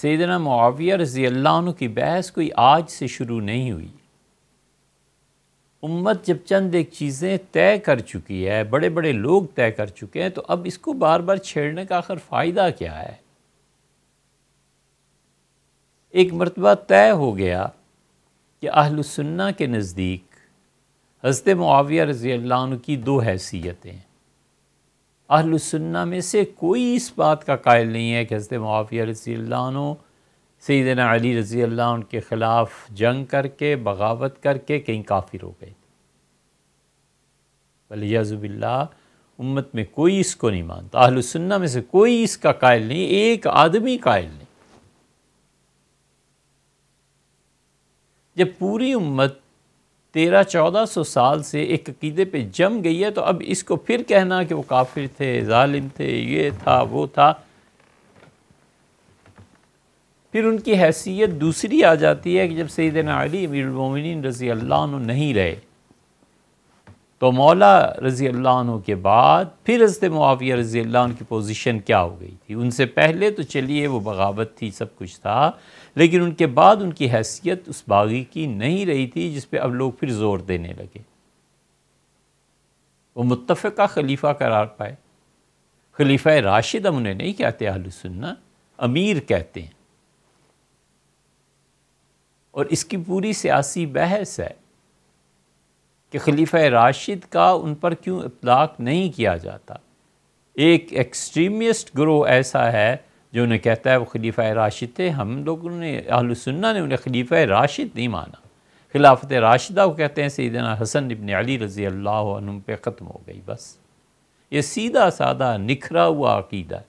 सैदना मुआविया रज़ी अल्लाह की बहस कोई आज से शुरू नहीं हुई उम्मत जब चंद एक चीज़ें तय कर चुकी है बड़े बड़े लोग तय कर चुके हैं तो अब इसको बार बार छेड़ने का आखिर फ़ायदा क्या है एक मरतबा तय हो गया कि आहलसन्ना के नज़दीक हजरत मुआविया रज़ी अल्लाह की दो हैसियतें अहलसन्ना में से कोई इस बात का कायल नहीं है कि हज़रत मुआफ़िया रज़ी अल्लाह अली रज़ी अल्लाह उनके ख़िलाफ़ जंग करके बगावत करके कहीं काफिर हो गए थे बलियाज़ुबिल्ला उम्मत में कोई इसको नहीं मानता अहलसन्ना में से कोई इसका कायल नहीं एक आदमी कायल नहीं जब पूरी उम्मत तेरह चौदह सौ साल से एक अकीदे पे जम गई है तो अब इसको फिर कहना कि वो काफिर थे ालिम थे ये था वो था फिर उनकी हैसियत दूसरी आ जाती है कि जब सईद अली अमीरमिन रज़ी अल्लाह नहीं रहे तो मौला रज़ी अल्लाह के बाद फिर हजत मुआविया रज़ी अल्लाह की पोजीशन क्या हो गई थी उनसे पहले तो चलिए वो बगावत थी सब कुछ था लेकिन उनके बाद उनकी हैसियत उस बागी की नहीं रही थी जिस पे अब लोग फिर ज़ोर देने लगे वो मुतफ़ा खलीफा करार पाए खलीफा राशिद हम उन्हें नहीं कहते आलसन्ना अमीर कहते हैं और इसकी पूरी सियासी बहस है कि खलीफा राशिद का उन पर क्यों इतलाक़ नहीं किया जाता एक एक्सट्रीमिस्ट ग्रोह ऐसा है जो उन्हें कहता है वो खलीफा राशिद थे हम लोगों ने आलसन्ना ने उन्हें खलीफा राशिद नहीं माना खिलाफत राशिदा वो कहते हैं सईदना हसन इबन अली रज़ी अल्लाह पे ख़त्म हो गई बस ये सीधा साधा निखरा हुआ अकीदा है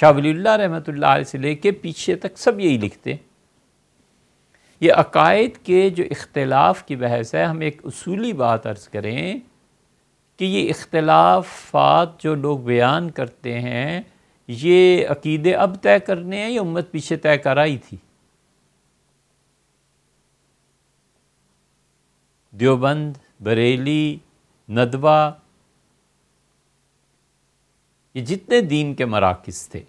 शाहवल्ला रहमत से लेके पीछे तक सब यही लिखते हैं ये अकायद के जो इख्तलाफ की बहस है हम एक असूली बात अर्ज़ करें कि ये इख्तलाफात जो लोग बयान करते हैं ये अकीदे अब तय करने हैं ये उम्मत पीछे तय कराई थी देवबंद बरेली नदवा ये जितने दीन के मराकज़ थे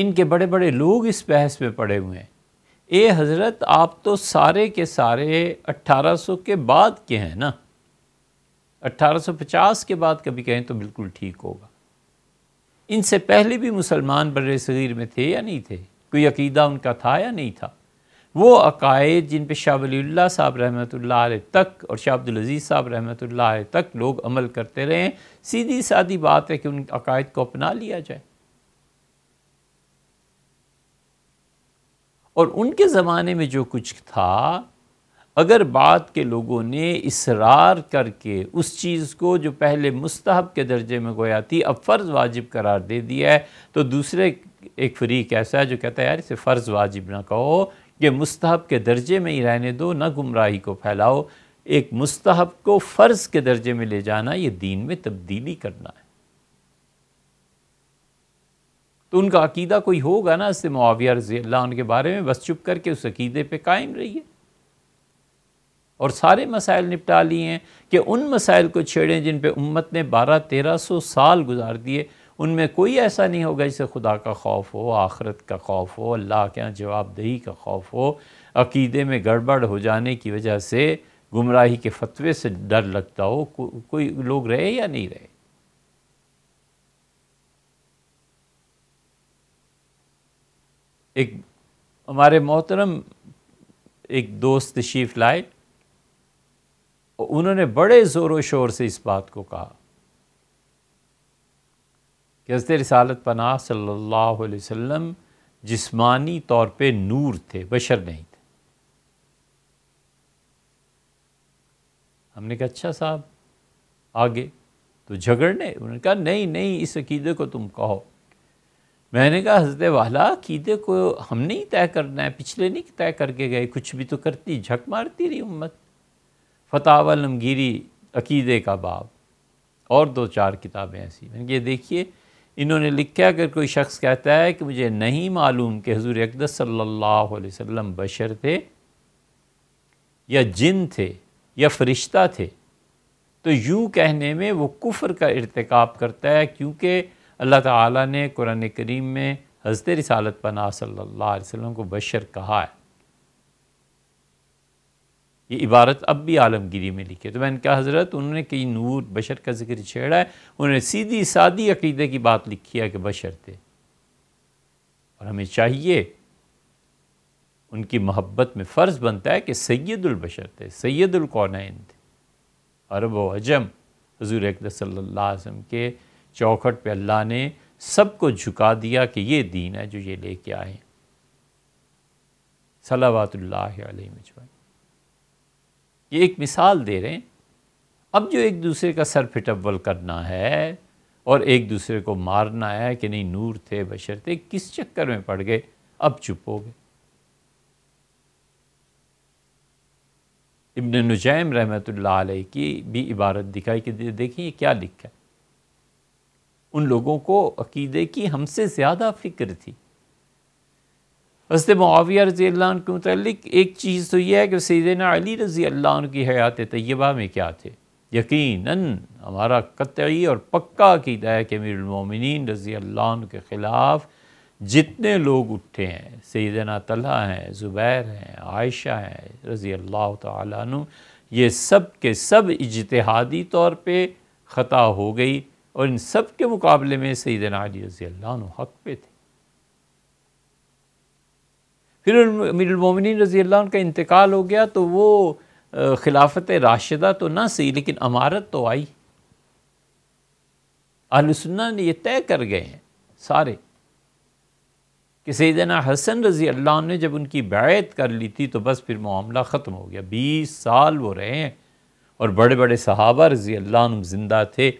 इनके बड़े बड़े लोग इस बहस में पड़े हुए हैं ए हज़रत आप तो सारे के सारे 1800 के बाद के हैं ना 1850 के बाद कभी कहें तो बिल्कुल ठीक होगा इनसे पहले भी मुसलमान बर सग़ीर में थे या नहीं थे कोई अकीदा उनका था या नहीं था वो अकायद जिन पर शाह वलील्ला साहब रहमत तक और शाह अजीज साहब रहमत तक लोग अमल करते रहे सीधी सादी बात है कि उन अकायद को अपना लिया जाए और उनके ज़माने में जो कुछ था अगर बाद के लोगों ने इसरार करके उस चीज़ को जो पहले मुस्तहब के दर्जे में गोया थी अब फ़र्ज़ वाजिब करार दे दिया है तो दूसरे एक फ़रीक ऐसा है जो कहता है यार इसे फ़र्ज़ वाजिब ना कहो ये मुस्तहब के दर्जे में ही रहने दो ना गुमराही को फैलाओ एक मुस्तहब को फ़र्ज़ के दर्जे में ले जाना ये दीन में तब्दीली करना है तो उनका अकीदा कोई होगा ना इससे मुआविया रजी अल्लाह उनके बारे में बस चुप करके उस अकीदे पर कायम रहिए और सारे मसाइल निपटा लिए हैं कि उन मसाइल को छेड़ें जिन पर उम्मत ने बारह तेरह सौ साल गुजार दिए उनमें कोई ऐसा नहीं होगा जिसे खुदा का खौफ हो आखरत का खौफ हो अल्लाह के यहाँ जवाबदेही का खौफ हो अकीदे में गड़बड़ हो जाने की वजह से गुमराही के फतवे से डर लगता हो को, कोई लोग रहे या नहीं रहे एक हमारे मोहतरम एक दोस्त तशीफ लाए और उन्होंने बड़े ज़ोर शोर से इस बात को कहा कि हज़रत रसालत पनाह सल्ला वम जिस्मानी तौर पर नूर थे बशर नहीं थे हमने कहा अच्छा साहब आगे तो झगड़ने उन्होंने कहा नहीं नहीं इस अकीदे को तुम कहो मैंने कहा हजरत वाला अकीदे को हमने ही तय करना है पिछले नहीं तय करके गए कुछ भी तो करती झक मारती रही उम्मत फ़तावलमगिरी अकीदे का बाब और दो चार किताबें ऐसी मैंने ये देखिए इन्होंने लिखा अगर कोई शख्स कहता है कि मुझे नहीं मालूम कि हजूर अकदस सल्ला अलैहि बशर थे या जिन थे या फ़रिश्ता थे तो यूँ कहने में वो कुफ़र का इरतक करता है क्योंकि अल्लाह ताला ने कुरान करीम में हजरत रिसालत पना सल्ला वसम को बशर कहा है ये इबारत अब भी आलमगिरी में लिखी है तो मैंने कहा हज़रत उन्होंने कई नूर बशर का जिक्र छेड़ा है उन्होंने सीधी सादी अकीदे की बात लिखी है कि बशर थे और हमें चाहिए उनकी मोहब्बत में फ़र्ज़ बनता है कि सैदुलबशर थे सैदुलकौनैन थे अरब अजम हजूर अकद सल्लाम के चौखट पर अल्लाह ने सबको झुका दिया कि ये दीन है जो ये लेके आए सलावातुल्लाह मजमाई ये एक मिसाल दे रहे हैं अब जो एक दूसरे का सर फिटअव्वल करना है और एक दूसरे को मारना है कि नहीं नूर थे बशर थे किस चक्कर में पड़ गए अब चुप हो गए इबन नजैम रहमत की भी इबारत दिखाई कि देखिए क्या लिखा है उन लोगों को अकीदे की हमसे ज़्यादा फ़िक्र थी हजरत मुआविया रज़ी अल्लाह के मतलब एक चीज़ तो यह है कि सैदना अली रज़ी अल्लाह की हयात तय्यबा में क्या थे यकीन हमारा कतई और पक्का अकीदा है कि अमीरमिन रज़ी अल्लाह के ख़िलाफ़ जितने लोग उठे हैं सैदना तला हैं ज़ुबैर हैं आयशा हैं रज़ी अल्लाह तु ये सब के सब इजतहादी तौर पर ख़ता हो गई और इन सब के मुकाबले में सैदना अली रज़ी अल्लाह हक़ पे थे फिर अमीरमिन रज़ी अल्लाह उनका इंतकाल हो गया तो वो खिलाफत राशिदा तो ना सही लेकिन अमारत तो आई आलसन्ना ने यह तय कर गए हैं सारे कि सैदना हसन रज़ी अल्लाह ने जब उनकी बैत कर ली थी तो बस फिर मामला ख़त्म हो गया बीस साल वो रहे हैं और बड़े बड़े सहाबा रज़ी अल्लाह ज़िंदा थे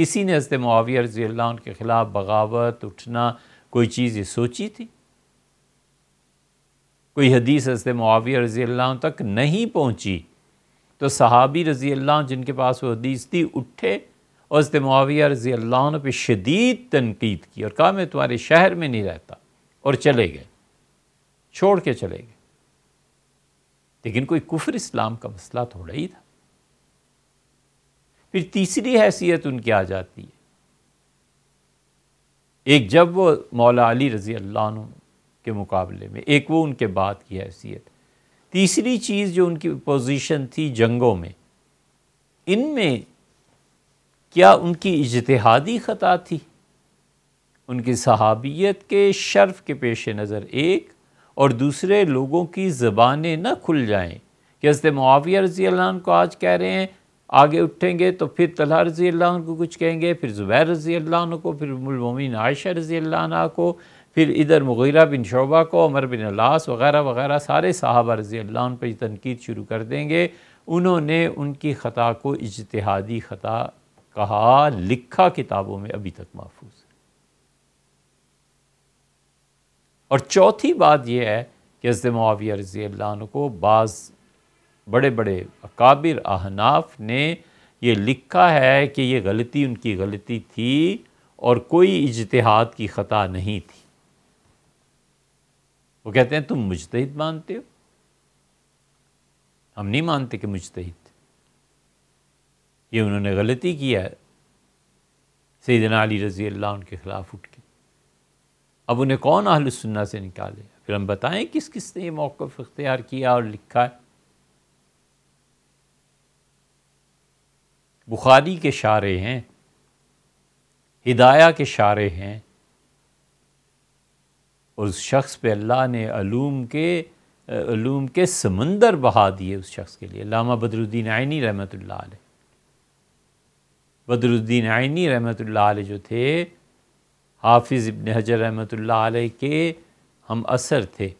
किसी ने हजरत माविया रज़ी अल्लाह के ख़िलाफ़ बगावत उठना कोई चीज़ ये सोची थी कोई हदीस हजरत मुआविया रज़ी अल्लाह तक नहीं पहुँची तो सहाबी रज़ी अल्लाह जिनके पास वो हदीस थी उठे और हजरत मुआविया रज़ी अल्लाह पे शदीद तनकीद की और कहा मैं तुम्हारे शहर में नहीं रहता और चले गए छोड़ के चले गए लेकिन कोई कुफर इस्लाम का मसला थोड़ा ही था फिर तीसरी हैसियत उनकी आ जाती है एक जब वो मौला अली रज़ी अल्लाह के मुकाबले में एक वो उनके बाद की हैसियत तीसरी चीज़ जो उनकी पोजीशन थी जंगों में इनमें क्या उनकी इजतहादी ख़ता थी उनकी सहाबियत के शर्फ के पेश नज़र एक और दूसरे लोगों की ज़बानें ना खुल जाएं कि हजत मुआविया रजी अल्लाह को आज कह रहे हैं आगे उठेंगे तो फिर तलहा रजी अल्लाह को कुछ कहेंगे फिर ज़ुबैर रजी अल्लाह को फिर मुलमिन आयशा रजी अल्लाह को फिर इधर मुगीरा बिन शोबा को उमर बिन अलास वगैरह वगैरह सारे साहबा रज़ी अल्लाह पर तनकीद शुरू कर देंगे उन्होंने उनकी ख़ता को इजतहादी ख़ता कहा लिखा किताबों में अभी तक महफूज है और चौथी बात यह है कि हज़रत मुआविया रज़ी अल्लाह को बाज़ बड़े बड़े अकाबिर अहनाफ ने ये लिखा है कि यह गलती उनकी गलती थी और कोई इजतहाद की ख़ता नहीं थी वो कहते हैं तुम मुजतहिद मानते हो हम नहीं मानते कि मुजतहिद ये उन्होंने गलती किया है सैदना अली रज़ी अल्लाह उनके ख़िलाफ़ उठ के अब उन्हें कौन अहल सुन्ना से निकाले फिर हम बताएं किस किस ने ये मौक़ इख्तियार किया और लिखा है बुखारी के शारे हैं हिदाया के शारे हैं और उस शख्स पे अल्लाह ने अलूम के अलूम के समंदर बहा दिए उस शख्स के लिए लामा बदरुद्दीन आइनी रहमत ला बदरुद्दीन आइनी रहमत ला जो थे हाफिज़ इबन हजर रहमत ला के हम असर थे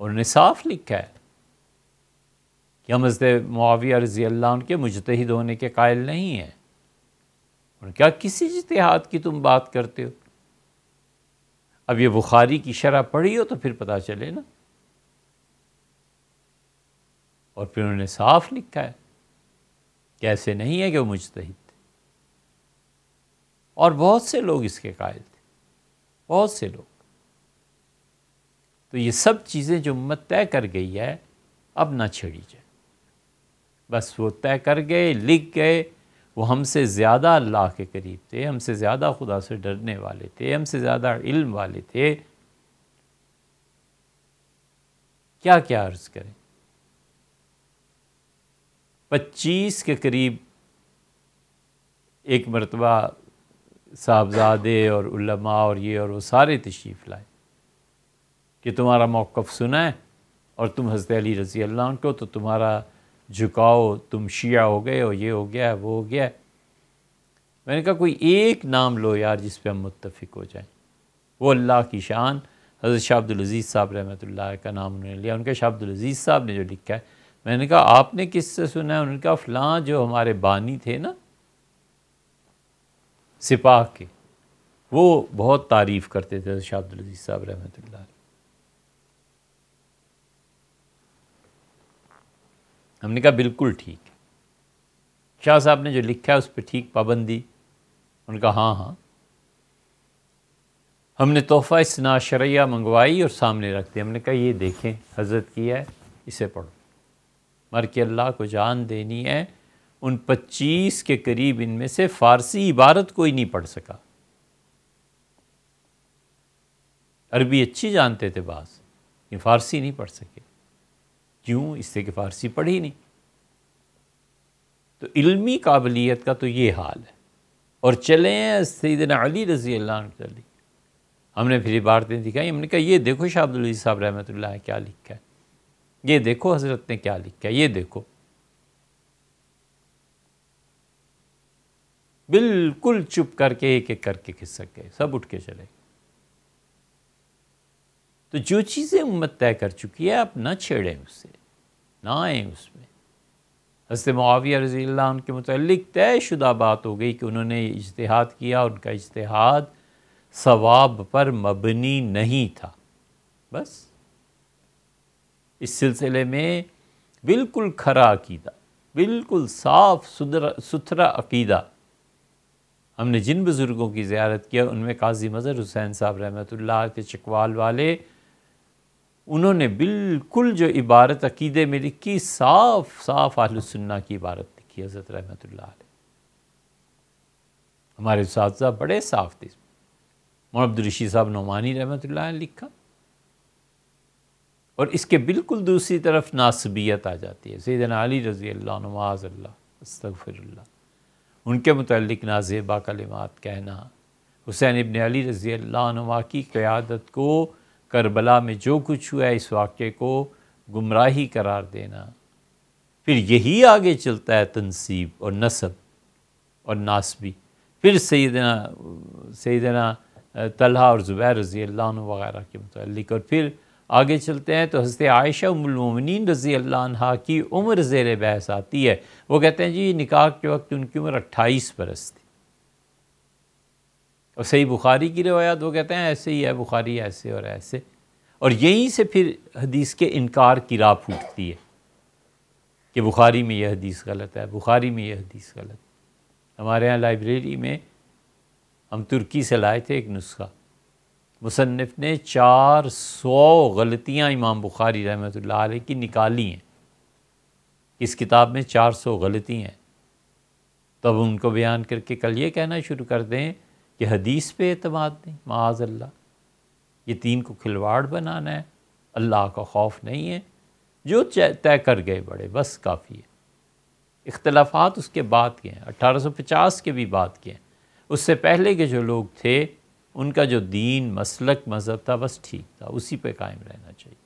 उन्होंने साफ लिखा है कि हम हजरत मुआविया रज़ी अल्लाह उनके मुजतहद होने के कायल नहीं हैं और क्या किसी इजतहाद की तुम बात करते हो अब ये बुखारी की शरह पढ़ी हो तो फिर पता चले ना और फिर उन्होंने साफ लिखा है कैसे नहीं है कि वो मुजतहिद थे और बहुत से लोग इसके कायल थे बहुत से लोग तो ये सब चीज़ें जो उम्मत तय कर गई है अब ना छेड़ी जाए बस वो तय कर गए लिख गए वो हमसे ज़्यादा अल्लाह के करीब थे हमसे ज़्यादा खुदा से डरने वाले थे हमसे ज़्यादा इल्म वाले थे क्या क्या अर्ज़ करें पच्चीस के करीब एक मरतबा साहबजादे और उल्लमा और ये और वो सारे तशीफ लाए कि तुम्हारा मौक़ सुना है और तुम हज़रत अली रज़ी अल्लाह को तो तुम्हारा झुकाओ तुम शिया हो गए हो ये हो गया वो हो गया मैंने कहा कोई एक नाम लो यार जिस पे हम मुतफिक हो जाएं वो अल्लाह की शान हज़रत शाह साहब रहमत का नाम उन्होंने लिया उनका शाह साहब ने जो लिखा है मैंने कहा आपने किस से सुना है उनका फ़लाँ जो हमारे बानी थे ना सिपाह के वो बहुत तारीफ़ करते थे शाह साहब रहमत हमने कहा बिल्कुल ठीक है शाह साहब ने जो लिखा है उस पर ठीक पाबंदी उन्होंने कहा हाँ हाँ हमने तोहफ़ा इसना शरैया मंगवाई और सामने रख दिया हमने कहा ये देखें हजरत की है इसे पढ़ो मर के अल्लाह को जान देनी है उन पच्चीस के करीब इनमें से फ़ारसी इबारत कोई नहीं पढ़ सका अरबी अच्छी जानते थे बास ये फ़ारसी नहीं पढ़ सके क्यों इससे कि फ़ारसी पढ़ी नहीं तो इल्मी काबिलियत का तो ये हाल है और चले हैं सैदन अली रज़ी अल्लाह हमने फिर इबारतें दिखाई हमने कहा ये देखो शाह साहब रहमत ला क्या लिखा है ये देखो हज़रत ने क्या लिखा है ये देखो बिल्कुल चुप करके एक एक करके खिसक गए सब उठ के चले तो जो चीज़ें उम्मत तय कर चुकी है आप ना छेड़ें उससे ना आए उसमें हजरत माविया रज़ी के मतलब तय शुदा बात हो गई कि उन्होंने इजतहाद किया उनका इजतहाद सवाब पर मबनी नहीं था बस इस सिलसिले में बिल्कुल खरा अकीदा बिल्कुल साफ सुथरा अकीदा हमने जिन बुज़ुर्गों की ज्यारत किया उनमें काजी मज़र हुसैन साहब रहमतुल्लाह के चकवाल वाले उन्होंने बिल्कुल जो इबारत अकीदे में लिखी साफ साफ आलसन्ना की इबारत लिखी हज़रत रहमत हमारे उस बड़े साफ थे मोहन साहब नौमानी रहमत ने लिखा और इसके बिल्कुल दूसरी तरफ नासबियत आ जाती है सैदन अली रज़ी अल्लाह उनके मतलब नाजेबा कहना हुसैन इबन अली रज़ी अल्लाह की क़्यादत को करबला में जो कुछ हुआ इस वाक्य को गुमराही करार देना फिर यही आगे चलता है तनसीब और नसब और नासबी फिर सैदना सैदना तलहा और ज़ुबैर रज़ी अल्लाह वगैरह के मतलब और फिर आगे चलते हैं तो हज़रत आयशा उमलमिन रज़ी अल्लाह की उम्र ज़ेर बहस आती है वो कहते हैं जी निकाह के वक्त उनकी उम्र अट्ठाईस बरस थी और सही बुखारी की रवायात वो कहते हैं ऐसे ही है बुखारी ऐसे और ऐसे और यहीं से फिर हदीस के इनकार की राह फूटती है कि बुखारी में यह हदीस गलत है बुखारी में यह हदीस गलत हमारे यहाँ लाइब्रेरी में हम तुर्की से लाए थे एक नुस्खा मुसनफ़ ने चार सौ गलतियाँ इमाम बुखारी रहमत की निकाली हैं इस किताब में चार सौ गलतियाँ हैं तो अब उनको बयान करके कल ये कहना शुरू कर दें कि हदीस पे अतमाद नहीं माज अल्लाह ये तीन को खिलवाड़ बनाना है अल्लाह का खौफ नहीं है जो तय कर गए बड़े बस काफ़ी है इख्तलाफात उसके बाद के हैं 1850 के भी बाद के हैं उससे पहले के जो लोग थे उनका जो दीन मसलक मज़हब था बस ठीक था उसी पे कायम रहना चाहिए